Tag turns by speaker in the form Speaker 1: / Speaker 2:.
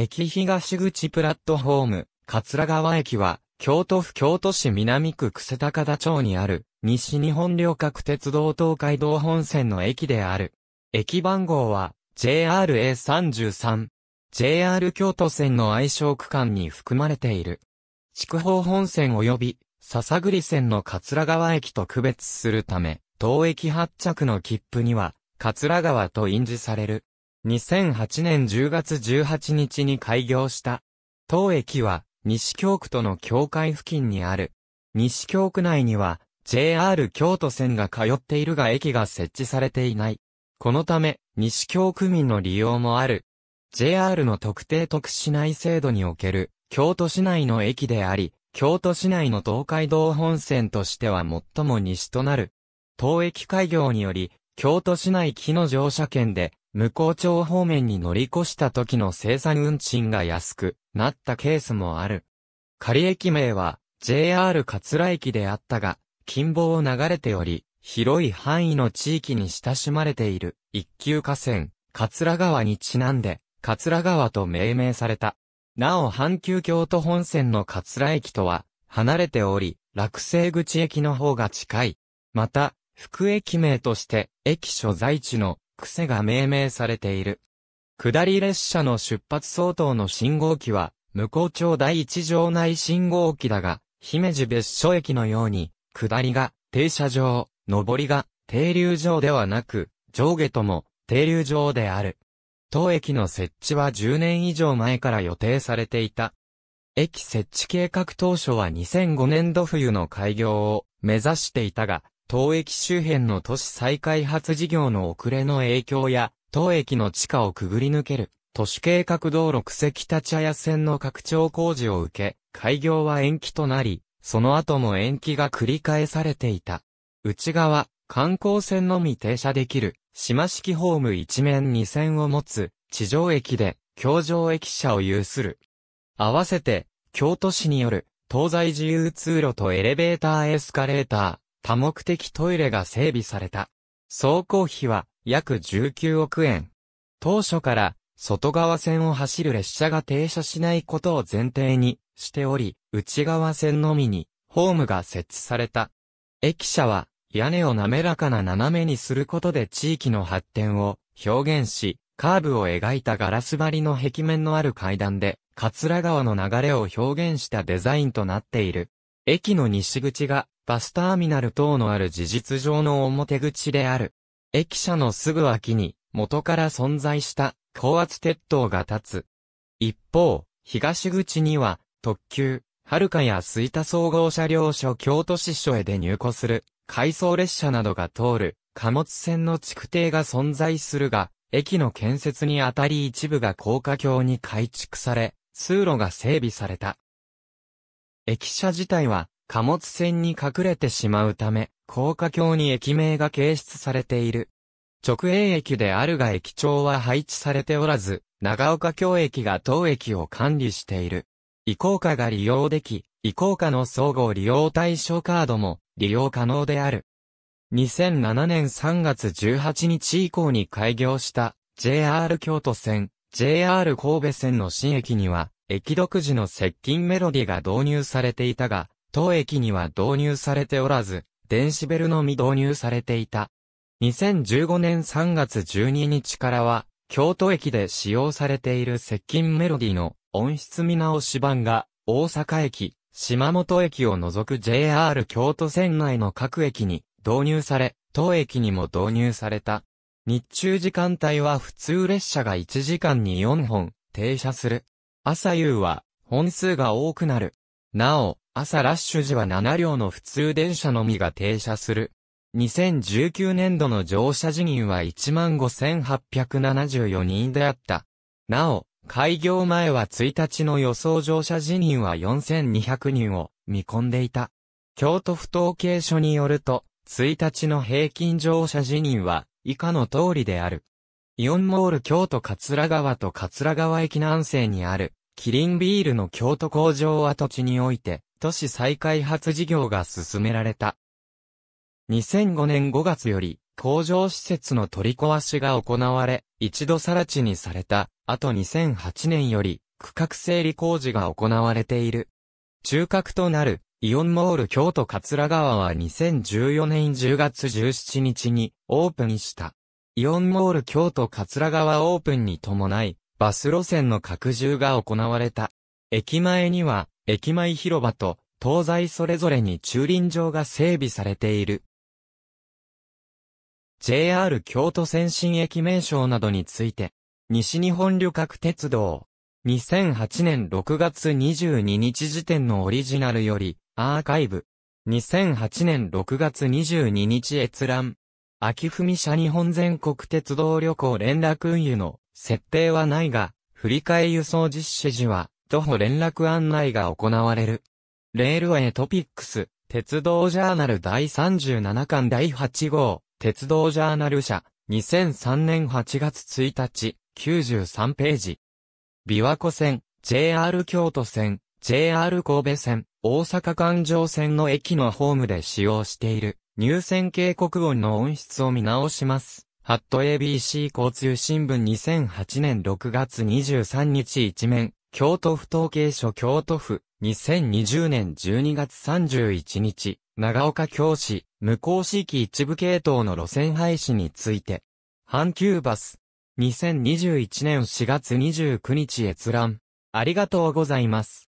Speaker 1: 駅東口プラットホーム、桂川駅は、京都府京都市南区久世高田町にある、西日本旅客鉄道東海道本線の駅である。駅番号は、JRA33。JR 京都線の愛称区間に含まれている。筑豊本線及び、笹栗線の桂川駅と区別するため、当駅発着の切符には、桂川と印字される。2008年10月18日に開業した。当駅は、西京区との境界付近にある。西京区内には、JR 京都線が通っているが駅が設置されていない。このため、西京区民の利用もある。JR の特定特市内制度における、京都市内の駅であり、京都市内の東海道本線としては最も西となる。当駅開業により、京都市内木の乗車券で、向こう町方面に乗り越した時の生産運賃が安くなったケースもある。仮駅名は JR 桂駅であったが、近傍を流れており、広い範囲の地域に親しまれている一級河川、桂川にちなんで、桂川と命名された。なお阪急京都本線の桂駅とは離れており、落成口駅の方が近い。また、副駅名として、駅所在地の癖が命名されている。下り列車の出発相当の信号機は、向こう町第一条内信号機だが、姫路別所駅のように、下りが停車場、上りが停留場ではなく、上下とも停留場である。当駅の設置は10年以上前から予定されていた。駅設置計画当初は2005年度冬の開業を目指していたが、当駅周辺の都市再開発事業の遅れの影響や、当駅の地下をくぐり抜ける、都市計画道路久世立茶屋線の拡張工事を受け、開業は延期となり、その後も延期が繰り返されていた。内側、観光線のみ停車できる、島式ホーム一面二線を持つ、地上駅で、京上駅舎を有する。合わせて、京都市による、東西自由通路とエレベーターエスカレーター、多目的トイレが整備された。総工費は約19億円。当初から外側線を走る列車が停車しないことを前提にしており、内側線のみにホームが設置された。駅舎は屋根を滑らかな斜めにすることで地域の発展を表現し、カーブを描いたガラス張りの壁面のある階段で、桂川の流れを表現したデザインとなっている。駅の西口がバスターミナル等のある事実上の表口である。駅舎のすぐ脇に、元から存在した高圧鉄塔が立つ。一方、東口には、特急、はるかや吹田総合車両所京都市所へで入庫する、回送列車などが通る、貨物船の築堤が存在するが、駅の建設にあたり一部が高架橋に改築され、通路が整備された。駅舎自体は、貨物船に隠れてしまうため、高架橋に駅名が掲出されている。直営駅であるが駅長は配置されておらず、長岡京駅が当駅を管理している。移行課が利用でき、移行課の総合利用対象カードも利用可能である。2007年3月18日以降に開業した JR 京都線、JR 神戸線の新駅には、駅独自の接近メロディが導入されていたが、当駅には導入されておらず、電子ベルのみ導入されていた。2015年3月12日からは、京都駅で使用されている接近メロディの音質見直し版が、大阪駅、島本駅を除く JR 京都線内の各駅に導入され、当駅にも導入された。日中時間帯は普通列車が1時間に4本停車する。朝夕は本数が多くなる。なお、朝ラッシュ時は7両の普通電車のみが停車する。2019年度の乗車人員は15,874人であった。なお、開業前は1日の予想乗車人員は4,200人を見込んでいた。京都府統計所によると、1日の平均乗車人員は以下の通りである。イオンモール京都桂川と桂川駅南西にある、キリンビールの京都工場跡地において、都市再開発事業が進められた。2005年5月より、工場施設の取り壊しが行われ、一度更地にされた、と2008年より、区画整理工事が行われている。中核となる、イオンモール京都桂川は2014年10月17日にオープンした。イオンモール京都桂川オープンに伴い、バス路線の拡充が行われた。駅前には、駅前広場と東西それぞれに駐輪場が整備されている。JR 京都先進駅名称などについて、西日本旅客鉄道、2008年6月22日時点のオリジナルより、アーカイブ、2008年6月22日閲覧、秋文社日本全国鉄道旅行連絡運輸の設定はないが、振替輸送実施時は、徒歩連絡案内が行われる。レールウェイトピックス、鉄道ジャーナル第37巻第8号、鉄道ジャーナル社、2003年8月1日、93ページ。琵琶湖線、JR 京都線、JR 神戸線、大阪環状線の駅のホームで使用している、入線警告音の音質を見直します。ハット ABC 交通新聞2008年6月23日一面、京都府統計所京都府、2020年12月31日、長岡京市、向こう市域一部系統の路線廃止について、阪急バス、2021年4月29日閲覧、ありがとうございます。